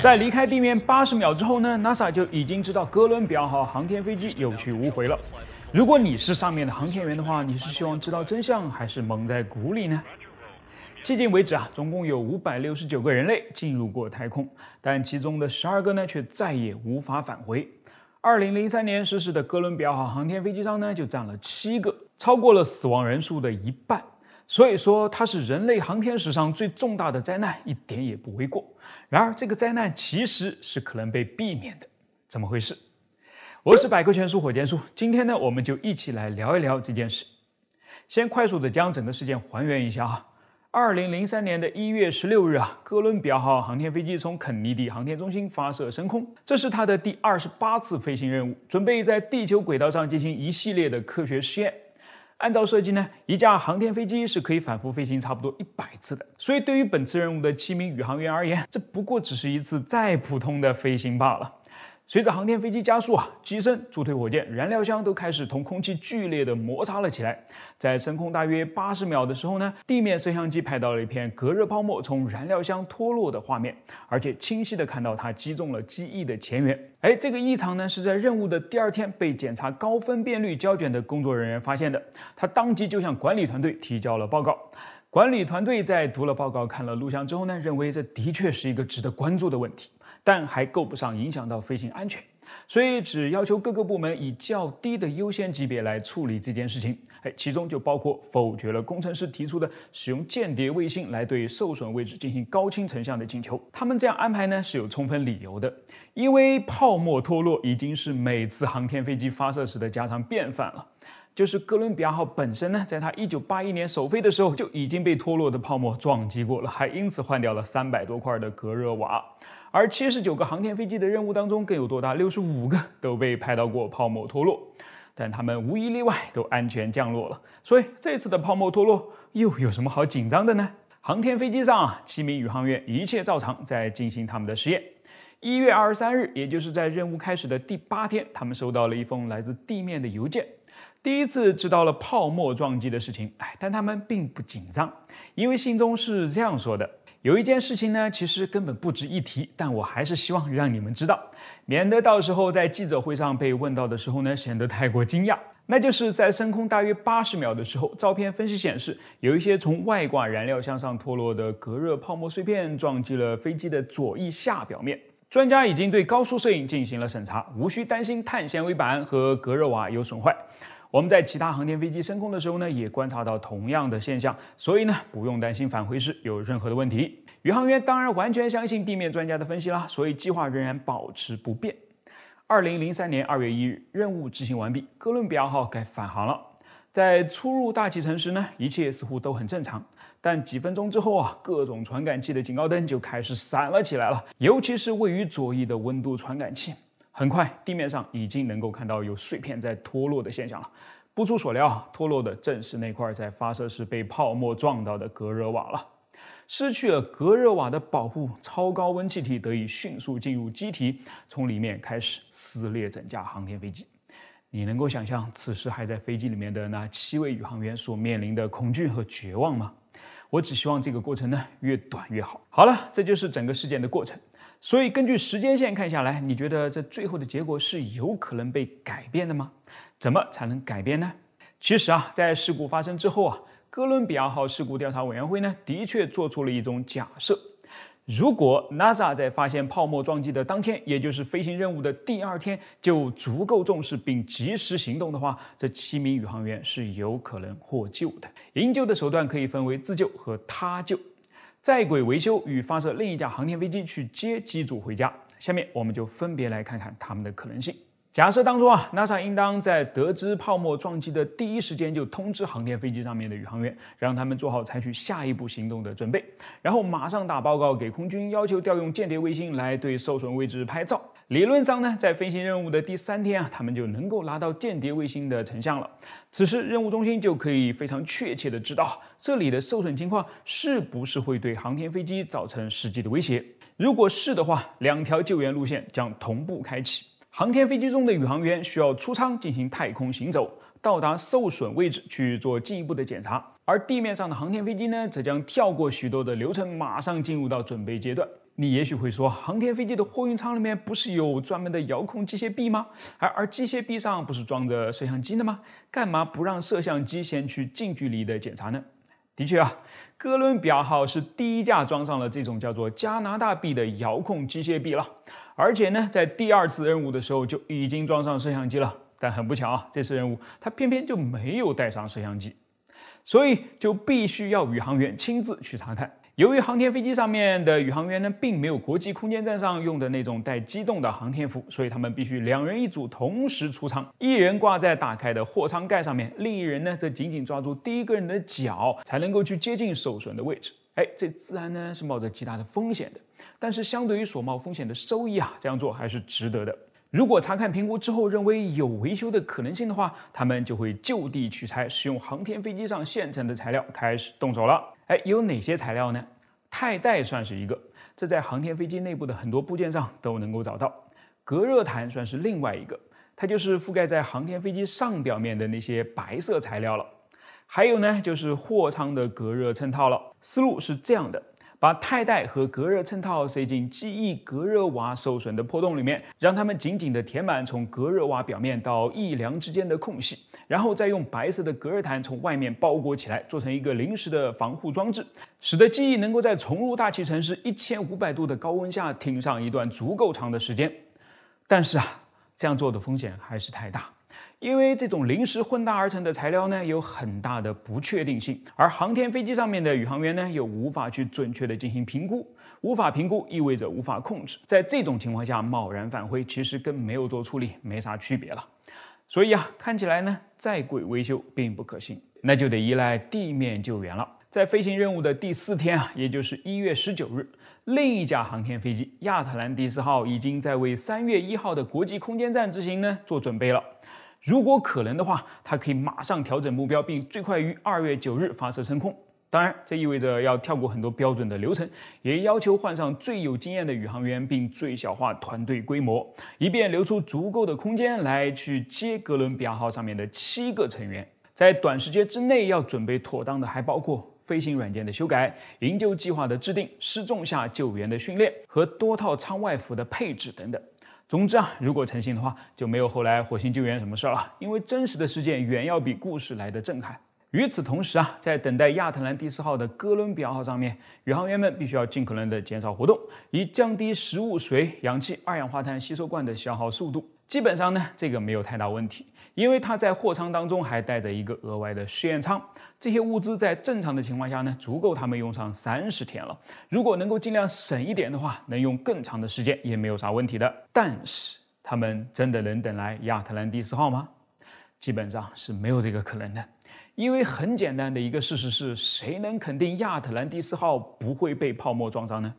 在离开地面八十秒之后呢，NASA 就已经知道哥伦比亚号航天飞机有去无回了。如果你是上面的航天员的话，你是希望知道真相还是蒙在鼓里呢？迄今为止啊，总共有五百六十九个人类进入过太空，但其中的十二个呢，却再也无法返回。二零零三年失事的哥伦比亚号航天飞机上呢，就占了七个，超过了死亡人数的一半。所以说，它是人类航天史上最重大的灾难，一点也不为过。然而，这个灾难其实是可能被避免的。怎么回事？我是百科全书火箭叔，今天呢，我们就一起来聊一聊这件事。先快速的将整个事件还原一下啊。二零零三年的一月十六日啊，哥伦比亚号航天飞机从肯尼迪航天中心发射升空，这是它的第二十八次飞行任务，准备在地球轨道上进行一系列的科学实验。按照设计呢，一架航天飞机是可以反复飞行差不多一百次的，所以对于本次任务的七名宇航员而言，这不过只是一次再普通的飞行罢了。随着航天飞机加速啊，机身助推火箭燃料箱都开始同空气剧烈的摩擦了起来。在升空大约八十秒的时候呢，地面摄像机拍到了一片隔热泡沫从燃料箱脱落的画面，而且清晰的看到它击中了机翼的前缘。哎，这个异常呢是在任务的第二天被检查高分辨率胶卷的工作人员发现的，他当即就向管理团队提交了报告。管理团队在读了报告、看了录像之后呢，认为这的确是一个值得关注的问题，但还够不上影响到飞行安全，所以只要求各个部门以较低的优先级别来处理这件事情。哎，其中就包括否决了工程师提出的使用间谍卫星来对受损位置进行高清成像的请求。他们这样安排呢，是有充分理由的，因为泡沫脱落已经是每次航天飞机发射时的家常便饭了。就是哥伦比亚号本身呢，在它一九八一年首飞的时候就已经被脱落的泡沫撞击过了，还因此换掉了三百多块的隔热瓦。而七十九个航天飞机的任务当中，更有多大六十五个都被拍到过泡沫脱落，但他们无一例外都安全降落了。所以这次的泡沫脱落又有什么好紧张的呢？航天飞机上七名宇航员一切照常在进行他们的实验。一月二十三日，也就是在任务开始的第八天，他们收到了一封来自地面的邮件。第一次知道了泡沫撞击的事情，哎，但他们并不紧张，因为信中是这样说的：有一件事情呢，其实根本不值一提，但我还是希望让你们知道，免得到时候在记者会上被问到的时候呢，显得太过惊讶。那就是在升空大约八十秒的时候，照片分析显示，有一些从外挂燃料箱上脱落的隔热泡沫碎片撞击了飞机的左翼下表面。专家已经对高速摄影进行了审查，无需担心碳纤维板和隔热瓦有损坏。我们在其他航天飞机升空的时候呢，也观察到同样的现象，所以呢不用担心返回时有任何的问题。宇航员当然完全相信地面专家的分析了，所以计划仍然保持不变。二零零三年二月一日，任务执行完毕，哥伦比亚号该返航了。在出入大气层时呢，一切似乎都很正常，但几分钟之后啊，各种传感器的警告灯就开始闪了起来了，尤其是位于左翼的温度传感器。很快，地面上已经能够看到有碎片在脱落的现象了。不出所料，脱落的正是那块在发射时被泡沫撞到的隔热瓦了。失去了隔热瓦的保护，超高温气体得以迅速进入机体，从里面开始撕裂整架航天飞机。你能够想象此时还在飞机里面的那七位宇航员所面临的恐惧和绝望吗？我只希望这个过程呢越短越好。好了，这就是整个事件的过程。所以，根据时间线看下来，你觉得这最后的结果是有可能被改变的吗？怎么才能改变呢？其实啊，在事故发生之后啊，哥伦比亚号事故调查委员会呢，的确做出了一种假设：如果 NASA 在发现泡沫撞击的当天，也就是飞行任务的第二天，就足够重视并及时行动的话，这七名宇航员是有可能获救的。营救的手段可以分为自救和他救。在轨维修与发射另一架航天飞机去接机组回家。下面我们就分别来看看他们的可能性。假设当中啊，NASA 应当在得知泡沫撞击的第一时间就通知航天飞机上面的宇航员，让他们做好采取下一步行动的准备，然后马上打报告给空军，要求调用间谍卫星来对受损位置拍照。理论上呢，在飞行任务的第三天啊，他们就能够拿到间谍卫星的成像了。此时，任务中心就可以非常确切的知道这里的受损情况是不是会对航天飞机造成实际的威胁。如果是的话，两条救援路线将同步开启。航天飞机中的宇航员需要出舱进行太空行走，到达受损位置去做进一步的检查。而地面上的航天飞机呢，则将跳过许多的流程，马上进入到准备阶段。你也许会说，航天飞机的货运舱里面不是有专门的遥控机械臂吗？而而机械臂上不是装着摄像机的吗？干嘛不让摄像机先去近距离的检查呢？的确啊，哥伦比亚号是第一架装上了这种叫做加拿大币的遥控机械臂了，而且呢，在第二次任务的时候就已经装上摄像机了。但很不巧啊，这次任务它偏偏就没有带上摄像机，所以就必须要宇航员亲自去查看。由于航天飞机上面的宇航员呢，并没有国际空间站上用的那种带机动的航天服，所以他们必须两人一组同时出舱，一人挂在打开的货舱盖上面，另一人呢则紧紧抓住第一个人的脚，才能够去接近受损的位置。哎，这自然呢是冒着极大的风险的，但是相对于所冒风险的收益啊，这样做还是值得的。如果查看评估之后认为有维修的可能性的话，他们就会就地取材，使用航天飞机上现成的材料开始动手了。哎，有哪些材料呢？钛带算是一个，这在航天飞机内部的很多部件上都能够找到。隔热毯算是另外一个，它就是覆盖在航天飞机上表面的那些白色材料了。还有呢，就是货舱的隔热衬套了。思路是这样的。把钛带和隔热衬套塞进记忆隔热瓦受损的破洞里面，让它们紧紧地填满从隔热瓦表面到翼梁之间的空隙，然后再用白色的隔热毯从外面包裹起来，做成一个临时的防护装置，使得记忆能够在重入大气层时一千五百度的高温下挺上一段足够长的时间。但是啊，这样做的风险还是太大。因为这种临时混搭而成的材料呢，有很大的不确定性，而航天飞机上面的宇航员呢，又无法去准确的进行评估，无法评估意味着无法控制，在这种情况下，贸然返回其实跟没有做处理没啥区别了。所以啊，看起来呢，在轨维修并不可行，那就得依赖地面救援了。在飞行任务的第四天啊，也就是一月十九日，另一架航天飞机亚特兰蒂斯号已经在为三月一号的国际空间站执行呢做准备了。如果可能的话，它可以马上调整目标，并最快于二月九日发射升空。当然，这意味着要跳过很多标准的流程，也要求换上最有经验的宇航员，并最小化团队规模，以便留出足够的空间来去接哥伦比亚号上面的七个成员。在短时间之内要准备妥当的，还包括飞行软件的修改、营救计划的制定、失重下救援的训练和多套舱外服的配置等等。总之啊，如果成型的话，就没有后来火星救援什么事儿了，因为真实的事件远要比故事来的震撼。与此同时啊，在等待亚特兰蒂斯号的哥伦比亚号上面，宇航员们必须要尽可能的减少活动，以降低食物、水、氧气、二氧化碳吸收罐的消耗速度。基本上呢，这个没有太大问题。因为他在货仓当中还带着一个额外的试验仓，这些物资在正常的情况下呢，足够他们用上三十天了。如果能够尽量省一点的话，能用更长的时间也没有啥问题的。但是他们真的能等来亚特兰蒂斯号吗？基本上是没有这个可能的，因为很简单的一个事实是，谁能肯定亚特兰蒂斯号不会被泡沫撞上呢？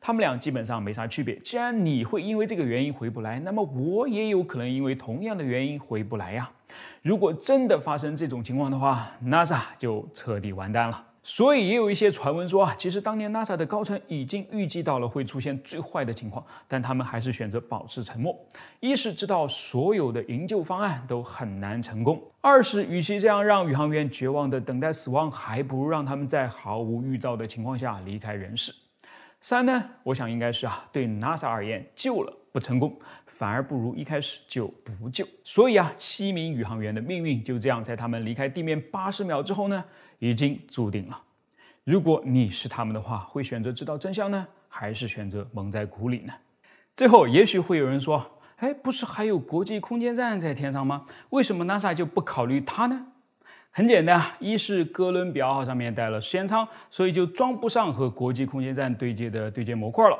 他们俩基本上没啥区别。既然你会因为这个原因回不来，那么我也有可能因为同样的原因回不来呀。如果真的发生这种情况的话，NASA 就彻底完蛋了。所以也有一些传闻说啊，其实当年 NASA 的高层已经预计到了会出现最坏的情况，但他们还是选择保持沉默。一是知道所有的营救方案都很难成功；二是与其这样让宇航员绝望地等待死亡，还不如让他们在毫无预兆的情况下离开人世。三呢，我想应该是啊，对 NASA 而言，救了不成功，反而不如一开始就不救。所以啊，七名宇航员的命运就这样，在他们离开地面八十秒之后呢，已经注定了。如果你是他们的话，会选择知道真相呢，还是选择蒙在鼓里呢？最后，也许会有人说，哎，不是还有国际空间站在天上吗？为什么 NASA 就不考虑它呢？很简单啊，一是哥伦比亚号上面带了实验舱，所以就装不上和国际空间站对接的对接模块了；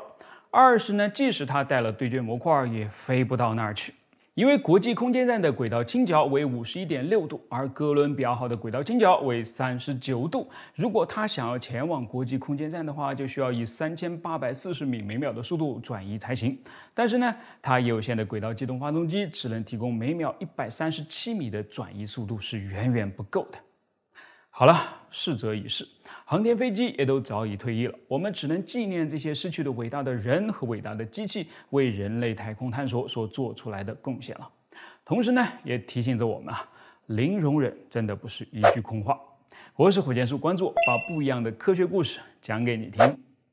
二是呢，即使它带了对接模块，也飞不到那儿去。因为国际空间站的轨道倾角为五十一点六度，而哥伦比亚号的轨道倾角为三十九度。如果它想要前往国际空间站的话，就需要以三千八百四十米每秒的速度转移才行。但是呢，它有限的轨道机动发动机只能提供每秒一百三十七米的转移速度，是远远不够的。好了，逝者已逝。航天飞机也都早已退役了，我们只能纪念这些失去的伟大的人和伟大的机器为人类太空探索所做出来的贡献了。同时呢，也提醒着我们啊，零容忍真的不是一句空话。我是火箭叔，关注我，把不一样的科学故事讲给你听。